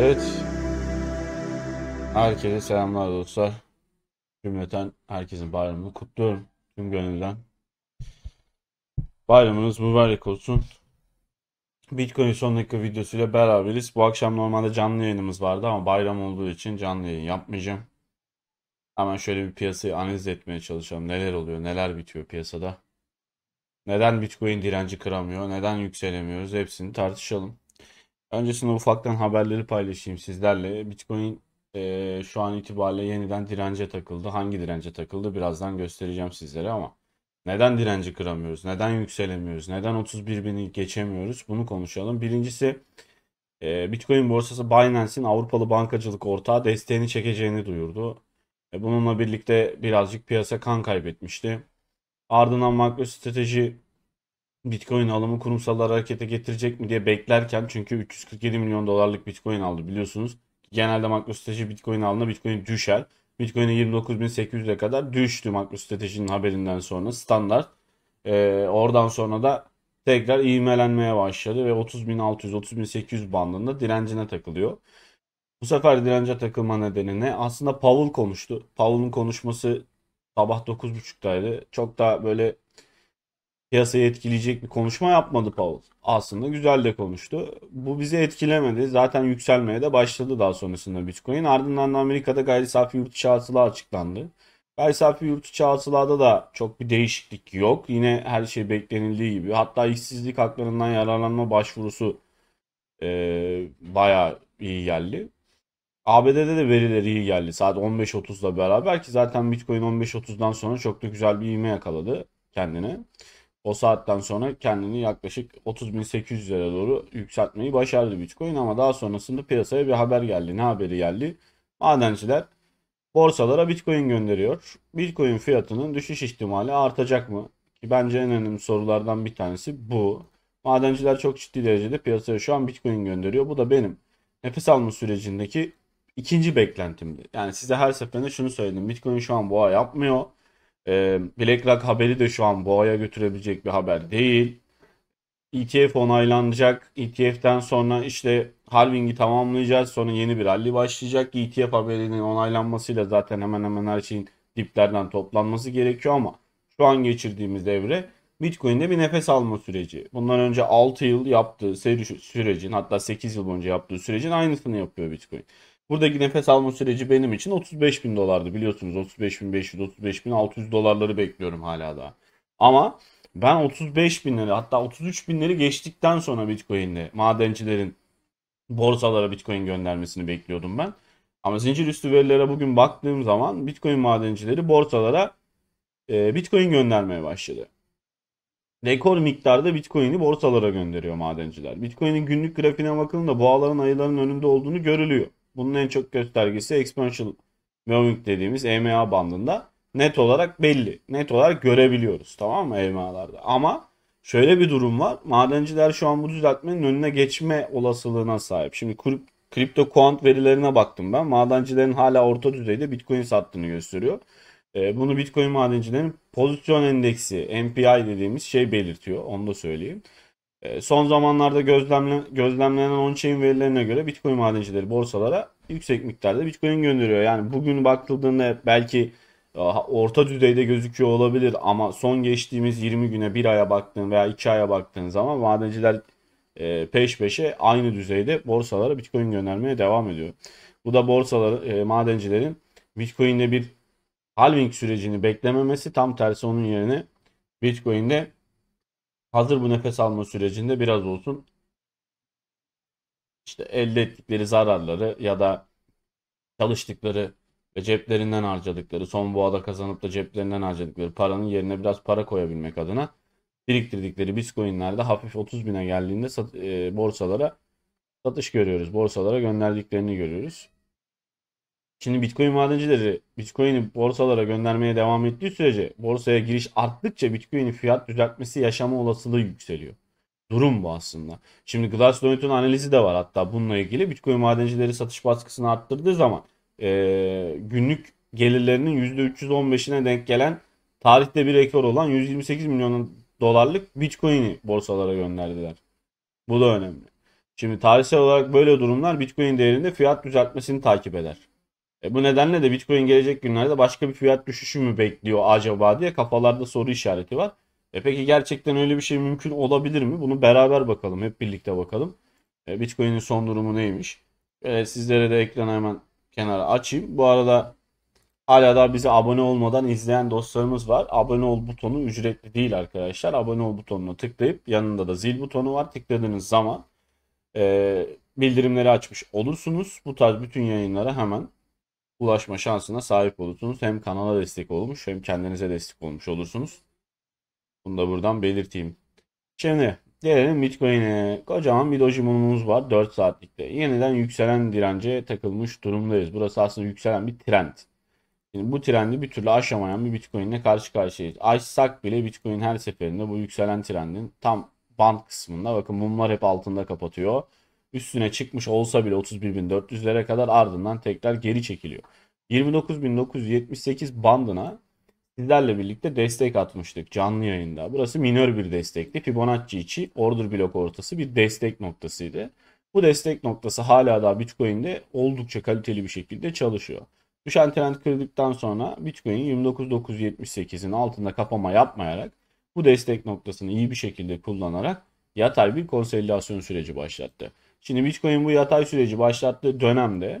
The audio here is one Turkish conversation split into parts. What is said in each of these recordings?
Evet. Herkese selamlar dostlar. Cümleten herkesin bayramını kutluyorum. Tüm gönülden. Bayramınız mübarek olsun. Bitcoin son dakika videosuyla beraberiz. Bu akşam normalde canlı yayınımız vardı ama bayram olduğu için canlı yayın yapmayacağım. Hemen şöyle bir piyasayı analiz etmeye çalışalım. Neler oluyor, neler bitiyor piyasada. Neden Bitcoin direnci kıramıyor, neden yükselemiyoruz hepsini tartışalım. Öncesinde ufaktan haberleri paylaşayım sizlerle. Bitcoin e, şu an itibariyle yeniden dirence takıldı. Hangi dirence takıldı birazdan göstereceğim sizlere ama neden direnci kıramıyoruz? Neden yükselemiyoruz? Neden 31 bini geçemiyoruz? Bunu konuşalım. Birincisi e, Bitcoin borsası Binance'in Avrupalı bankacılık ortağı desteğini çekeceğini duyurdu. E, bununla birlikte birazcık piyasa kan kaybetmişti. Ardından MicroStrategy Bitcoin alımı kurumsalları harekete getirecek mi diye beklerken çünkü 347 milyon dolarlık Bitcoin aldı biliyorsunuz. Genelde makro strateji Bitcoin alına Bitcoin düşer. Bitcoin'e 29.800'e kadar düştü makro stratejinin haberinden sonra standart. Ee, oradan sonra da tekrar ivmelenmeye başladı ve 30.600-30.800 bandında direncine takılıyor. Bu sefer dirence takılma nedeni ne? Aslında Powell konuştu. Powell'ın konuşması sabah 9.30'daydı. Çok da böyle piyasayı etkileyecek bir konuşma yapmadı Powell. Aslında güzel de konuştu. Bu bizi etkilemedi. Zaten yükselmeye de başladı daha sonrasında Bitcoin. Ardından da Amerika'da gayri safi yurt içi hasıla açıklandı. Gayri safi yurt içi hasılada da çok bir değişiklik yok. Yine her şey beklenildiği gibi. Hatta işsizlik haklarından yararlanma başvurusu e, bayağı iyi geldi. ABD'de de veriler iyi geldi. Saat 15.30'la beraber ki zaten Bitcoin 15.30'dan sonra çok da güzel bir ivme yakaladı kendine. O saatten sonra kendini yaklaşık 30.800 30.800'lere doğru yükseltmeyi başardı Bitcoin ama daha sonrasında piyasaya bir haber geldi. Ne haberi geldi? Madenciler borsalara Bitcoin gönderiyor. Bitcoin fiyatının düşüş ihtimali artacak mı? Ki bence en önemli sorulardan bir tanesi bu. Madenciler çok ciddi derecede piyasaya şu an Bitcoin gönderiyor. Bu da benim nefes alma sürecindeki ikinci beklentimdi. Yani size her seferinde şunu söyledim. Bitcoin şu an boğa yapmıyor. E, ee, BlackRock haberi de şu an boğaya götürebilecek bir haber değil. ETF onaylanacak. ETF'den sonra işte halvingi tamamlayacağız. Sonra yeni bir rally başlayacak. ETF haberinin onaylanmasıyla zaten hemen hemen her şeyin diplerden toplanması gerekiyor ama şu an geçirdiğimiz devre Bitcoin'de bir nefes alma süreci. Bundan önce 6 yıl yaptığı sürecin hatta 8 yıl boyunca yaptığı sürecin aynısını yapıyor Bitcoin. Buradaki nefes alma süreci benim için 35 bin dolardı biliyorsunuz 35 bin 500 35 bin 600 dolarları bekliyorum hala daha. Ama ben 35 binleri hatta 33 binleri geçtikten sonra Bitcoin'de madencilerin borsalara Bitcoin göndermesini bekliyordum ben. Ama zincir üstü verilere bugün baktığım zaman Bitcoin madencileri borsalara e, Bitcoin göndermeye başladı. Rekor miktarda Bitcoin'i borsalara gönderiyor madenciler. Bitcoin'in günlük grafiğine bakın bakıldığında boğaların ayıların önünde olduğunu görülüyor. Bunun en çok göstergesi exponential moving dediğimiz EMA bandında net olarak belli. Net olarak görebiliyoruz tamam mı EMA'larda. Ama şöyle bir durum var. Madenciler şu an bu düzeltmenin önüne geçme olasılığına sahip. Şimdi kripto kuant verilerine baktım ben. Madencilerin hala orta düzeyde bitcoin sattığını gösteriyor. Ee, bunu Bitcoin madencilerin pozisyon endeksi, MPI dediğimiz şey belirtiyor. Onu da söyleyeyim. Ee, son zamanlarda gözlemle, gözlemlenen on-chain verilerine göre Bitcoin madencileri borsalara yüksek miktarda Bitcoin gönderiyor. Yani bugün bakıldığında belki e, orta düzeyde gözüküyor olabilir ama son geçtiğimiz 20 güne 1 aya baktığın veya 2 aya baktığın zaman madenciler e, peş peşe aynı düzeyde borsalara Bitcoin göndermeye devam ediyor. Bu da borsalar e, madencilerin Bitcoin'de bir halving sürecini beklememesi tam tersi onun yerine Bitcoin'de hazır bu nefes alma sürecinde biraz olsun işte elde ettikleri zararları ya da çalıştıkları ve ceplerinden harcadıkları, son boğada kazanıp da ceplerinden harcadıkları paranın yerine biraz para koyabilmek adına biriktirdikleri bitcoinlerde hafif 30 bine geldiğinde sat, e, borsalara satış görüyoruz. Borsalara gönderdiklerini görüyoruz. Şimdi Bitcoin madencileri Bitcoin'i borsalara göndermeye devam ettiği sürece borsaya giriş arttıkça Bitcoin'in fiyat düzeltmesi yaşama olasılığı yükseliyor. Durum bu aslında. Şimdi Glassdoor'un analizi de var hatta bununla ilgili. Bitcoin madencileri satış baskısını arttırdığı zaman e, günlük gelirlerinin %315'ine denk gelen tarihte bir rekor olan 128 milyon dolarlık Bitcoin'i borsalara gönderdiler. Bu da önemli. Şimdi tarihsel olarak böyle durumlar Bitcoin değerinde fiyat düzeltmesini takip eder. E bu nedenle de Bitcoin gelecek günlerde başka bir fiyat düşüşü mü bekliyor acaba diye kafalarda soru işareti var. E peki gerçekten öyle bir şey mümkün olabilir mi? Bunu beraber bakalım, hep birlikte bakalım. E Bitcoin'in son durumu neymiş? Böyle sizlere de ekranı hemen kenara açayım. Bu arada hala da bize abone olmadan izleyen dostlarımız var. Abone ol butonu ücretli değil arkadaşlar. Abone ol butonuna tıklayıp yanında da zil butonu var. Tıkladığınız zaman e, bildirimleri açmış olursunuz. Bu tarz bütün yayınlara hemen ulaşma şansına sahip olursunuz. Hem kanala destek olmuş hem kendinize destek olmuş olursunuz. Bunu da buradan belirteyim. Şimdi gelelim Bitcoin'e. Kocaman bir dojimonumuz var 4 saatlikte. Yeniden yükselen dirence takılmış durumdayız. Burası aslında yükselen bir trend. Şimdi bu trendi bir türlü aşamayan bir Bitcoin'le karşı karşıyayız. Açsak bile Bitcoin her seferinde bu yükselen trendin tam band kısmında bakın mumlar hep altında kapatıyor üstüne çıkmış olsa bile 31.400'lere kadar ardından tekrar geri çekiliyor. 29.978 bandına sizlerle birlikte destek atmıştık canlı yayında. Burası minör bir destekti. Fibonacci içi order blok ortası bir destek noktasıydı. Bu destek noktası hala daha Bitcoin'de oldukça kaliteli bir şekilde çalışıyor. Düşen trend kırdıktan sonra Bitcoin 29.978'in altında kapama yapmayarak bu destek noktasını iyi bir şekilde kullanarak yatay bir konsolidasyon süreci başlattı. Şimdi Bitcoin bu yatay süreci başlattığı dönemde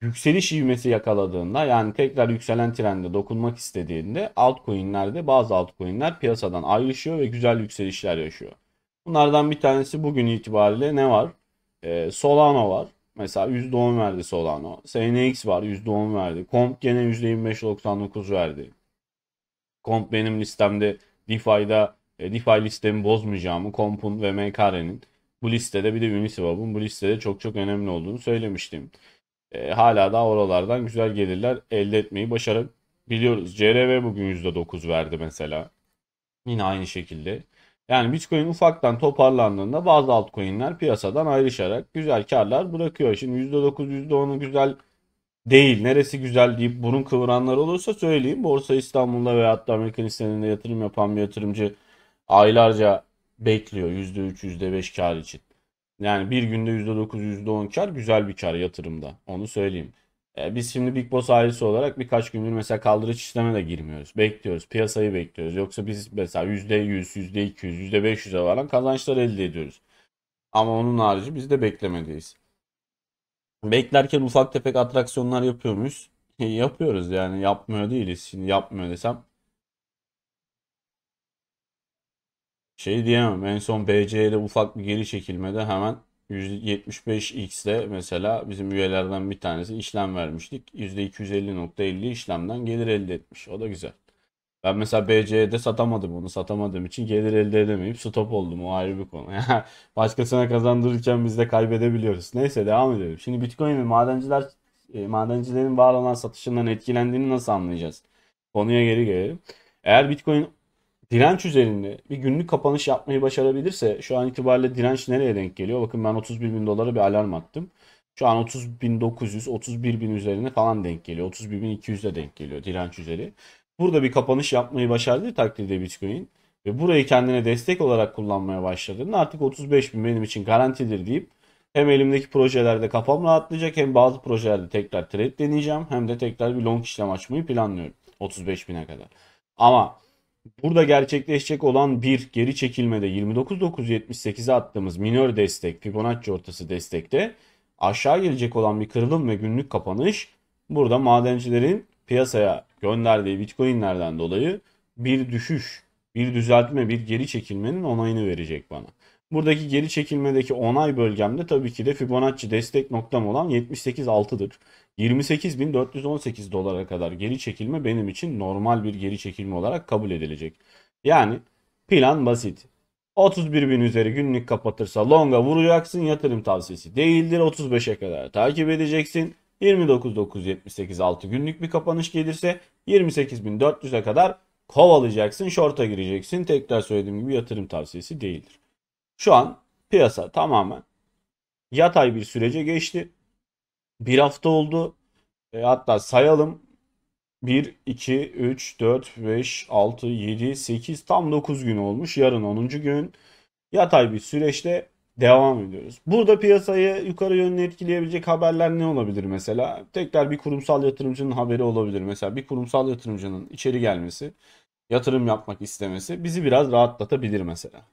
yükseliş ivmesi yakaladığında yani tekrar yükselen trende dokunmak istediğinde altcoin'lerde bazı altcoin'ler piyasadan ayrışıyor ve güzel yükselişler yaşıyor. Bunlardan bir tanesi bugün itibariyle ne var? Ee, Solana var. Mesela %10 verdi Solano. SNX var %10 verdi. Comp gene %25.99 verdi. Comp benim listemde DeFi'da e, DeFi listemi bozmayacağımı, Comp'un ve MKR'nin bu listede bir de Uniswap'ın bu listede çok çok önemli olduğunu söylemiştim. E, hala da oralardan güzel gelirler elde etmeyi biliyoruz. CRV bugün %9 verdi mesela. Yine aynı şekilde. Yani Bitcoin ufaktan toparlandığında bazı altcoin'ler piyasadan ayrışarak güzel karlar bırakıyor. Şimdi %9 %10'u güzel değil. Neresi güzel deyip burun kıvıranlar olursa söyleyeyim. Borsa İstanbul'da veya hatta Amerikan hisselerinde yatırım yapan bir yatırımcı aylarca bekliyor %3, %5 kar için. Yani bir günde %9, %10 kar güzel bir kar yatırımda. Onu söyleyeyim. E, biz şimdi Big Boss ailesi olarak birkaç gündür mesela kaldırıç işleme de girmiyoruz. Bekliyoruz. Piyasayı bekliyoruz. Yoksa biz mesela %100, %200, %500'e varan kazançlar elde ediyoruz. Ama onun harici biz de beklemedeyiz. Beklerken ufak tefek atraksiyonlar yapıyor muyuz? yapıyoruz yani yapmıyor değiliz. Şimdi yapmıyor desem şey diyemem. En son BC'de ufak bir geri çekilmede hemen 175x'de mesela bizim üyelerden bir tanesi işlem vermiştik. %250.50 işlemden gelir elde etmiş. O da güzel. Ben mesela BC'de satamadım onu. Satamadığım için gelir elde edemeyip stop oldum. O ayrı bir konu. Başkasına kazandırırken biz de kaybedebiliyoruz. Neyse devam edelim. Şimdi Bitcoin'in madenciler e, madencilerin var olan satışından etkilendiğini nasıl anlayacağız? Konuya geri gelelim. Eğer Bitcoin direnç üzerinde bir günlük kapanış yapmayı başarabilirse şu an itibariyle direnç nereye denk geliyor? Bakın ben 31 bin dolara bir alarm attım. Şu an 30.900, 31 bin üzerine falan denk geliyor. 31.200'e denk geliyor direnç üzeri. Burada bir kapanış yapmayı başardığı takdirde Bitcoin ve burayı kendine destek olarak kullanmaya başladığında artık 35 bin benim için garantidir deyip hem elimdeki projelerde kafam rahatlayacak hem bazı projelerde tekrar trade deneyeceğim hem de tekrar bir long işlem açmayı planlıyorum 35 bin'e kadar. Ama Burada gerçekleşecek olan bir geri çekilmede 29.978'e attığımız minör destek Fibonacci ortası destekte aşağı gelecek olan bir kırılım ve günlük kapanış burada madencilerin piyasaya gönderdiği bitcoinlerden dolayı bir düşüş, bir düzeltme, bir geri çekilmenin onayını verecek bana. Buradaki geri çekilmedeki onay bölgemde tabii ki de Fibonacci destek noktam olan 78.6'dır. 28.418 dolara kadar geri çekilme benim için normal bir geri çekilme olarak kabul edilecek. Yani plan basit. 31 bin üzeri günlük kapatırsa longa vuracaksın yatırım tavsiyesi değildir. 35'e kadar takip edeceksin. 29.978 6 günlük bir kapanış gelirse 28.400'e kadar kovalayacaksın. Short'a gireceksin. Tekrar söylediğim gibi yatırım tavsiyesi değildir. Şu an piyasa tamamen yatay bir sürece geçti. Bir hafta oldu. E, hatta sayalım. 1, 2, 3, 4, 5, 6, 7, 8 tam 9 gün olmuş. Yarın 10. gün yatay bir süreçte devam ediyoruz. Burada piyasayı yukarı yönlü etkileyebilecek haberler ne olabilir mesela? Tekrar bir kurumsal yatırımcının haberi olabilir. Mesela bir kurumsal yatırımcının içeri gelmesi, yatırım yapmak istemesi bizi biraz rahatlatabilir mesela.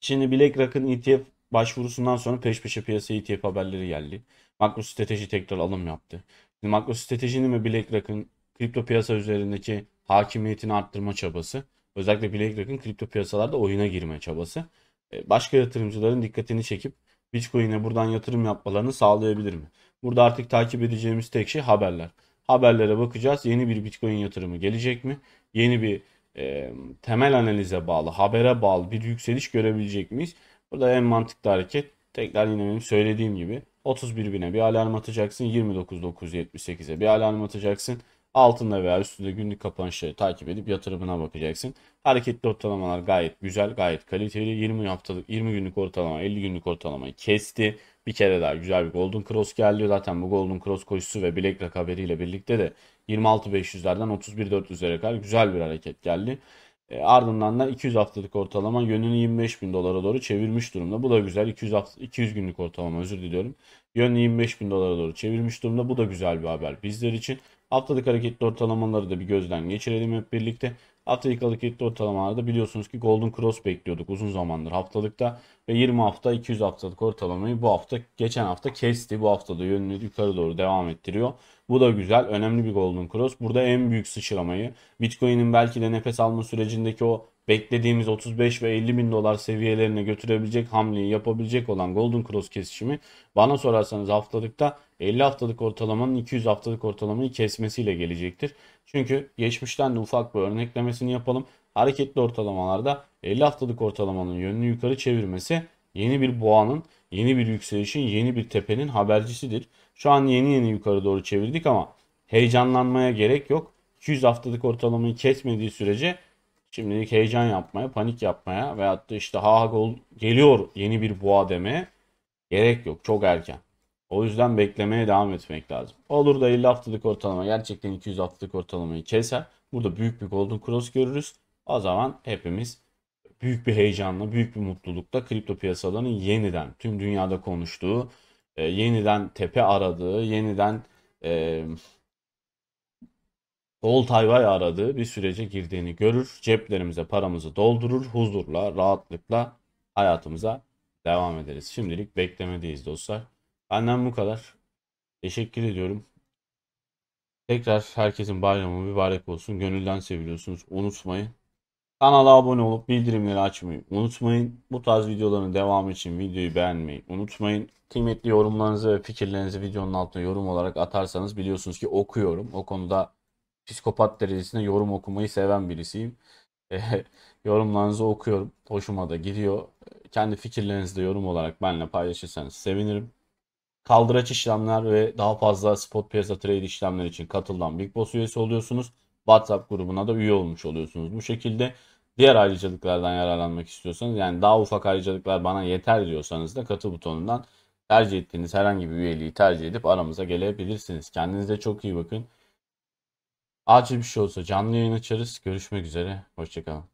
Şimdi BlackRock'ın ETF başvurusundan sonra peş peşe piyasaya ETF haberleri geldi makro strateji tekrar alım yaptı. Şimdi makro stratejinin ve BlackRock'ın kripto piyasa üzerindeki hakimiyetini arttırma çabası, özellikle BlackRock'ın kripto piyasalarda oyuna girme çabası, e, başka yatırımcıların dikkatini çekip Bitcoin'e buradan yatırım yapmalarını sağlayabilir mi? Burada artık takip edeceğimiz tek şey haberler. Haberlere bakacağız. Yeni bir Bitcoin yatırımı gelecek mi? Yeni bir e, temel analize bağlı, habere bağlı bir yükseliş görebilecek miyiz? Burada en mantıklı hareket Tekrar yine benim söylediğim gibi 31 bine bir alarm atacaksın. 29.978'e bir alarm atacaksın. Altında veya üstünde günlük kapanışları takip edip yatırımına bakacaksın. Hareketli ortalamalar gayet güzel, gayet kaliteli. 20 haftalık, 20 günlük ortalama, 50 günlük ortalamayı kesti. Bir kere daha güzel bir Golden Cross geldi. Zaten bu Golden Cross koşusu ve Black Rock haberiyle birlikte de 26.500'lerden 31.400'lere kadar güzel bir hareket geldi. E, ardından da 200 haftalık ortalama yönünü 25 bin dolara doğru çevirmiş durumda. Bu da güzel. 200, haft 200 günlük ortalama özür diliyorum. Yönünü 25 bin dolara doğru çevirmiş durumda. Bu da güzel bir haber bizler için. Haftalık hareketli ortalamaları da bir gözden geçirelim hep birlikte. Haftalık hareketli ortalamalarda biliyorsunuz ki Golden Cross bekliyorduk uzun zamandır haftalıkta. Ve 20 hafta 200 haftalık ortalamayı bu hafta geçen hafta kesti. Bu hafta da yönünü yukarı doğru devam ettiriyor. Bu da güzel önemli bir Golden Cross. Burada en büyük sıçramayı Bitcoin'in belki de nefes alma sürecindeki o beklediğimiz 35 ve 50 bin dolar seviyelerine götürebilecek hamleyi yapabilecek olan Golden Cross kesişimi bana sorarsanız haftalıkta 50 haftalık ortalamanın 200 haftalık ortalamayı kesmesiyle gelecektir. Çünkü geçmişten de ufak bir örneklemesini yapalım. Hareketli ortalamalarda 50 haftalık ortalamanın yönünü yukarı çevirmesi yeni bir boğanın, yeni bir yükselişin, yeni bir tepenin habercisidir. Şu an yeni yeni yukarı doğru çevirdik ama heyecanlanmaya gerek yok. 200 haftalık ortalamayı kesmediği sürece Şimdilik heyecan yapmaya, panik yapmaya veyahut da işte ha gol geliyor yeni bir boğa demeye gerek yok. Çok erken. O yüzden beklemeye devam etmek lazım. Olur da 50 haftalık ortalama gerçekten 200 haftalık ortalamayı keser. Burada büyük bir golden cross görürüz. O zaman hepimiz büyük bir heyecanla, büyük bir mutlulukla kripto piyasalarının yeniden tüm dünyada konuştuğu, e, yeniden tepe aradığı, yeniden e, Old Tayvay aradığı bir sürece girdiğini görür, ceplerimize paramızı doldurur, huzurla, rahatlıkla hayatımıza devam ederiz. Şimdilik beklemedeyiz dostlar. Benden bu kadar. Teşekkür ediyorum. Tekrar herkesin bayramı mübarek olsun. Gönülden seviliyorsunuz. Unutmayın. Kanala abone olup bildirimleri açmayı unutmayın. Bu tarz videoların devamı için videoyu beğenmeyi unutmayın. Kıymetli yorumlarınızı ve fikirlerinizi videonun altına yorum olarak atarsanız biliyorsunuz ki okuyorum. O konuda psikopat derecesinde yorum okumayı seven birisiyim. E, yorumlarınızı okuyorum. Hoşuma da gidiyor. Kendi fikirlerinizi de yorum olarak benimle paylaşırsanız sevinirim. Kaldıraç işlemler ve daha fazla spot piyasa trade işlemler için katıldan Big Boss üyesi oluyorsunuz. WhatsApp grubuna da üye olmuş oluyorsunuz. Bu şekilde diğer ayrıcalıklardan yararlanmak istiyorsanız yani daha ufak ayrıcalıklar bana yeter diyorsanız da katı butonundan tercih ettiğiniz herhangi bir üyeliği tercih edip aramıza gelebilirsiniz. Kendinize çok iyi bakın. Acil bir şey olsa canlı yayın açarız. Görüşmek üzere. Hoşçakalın.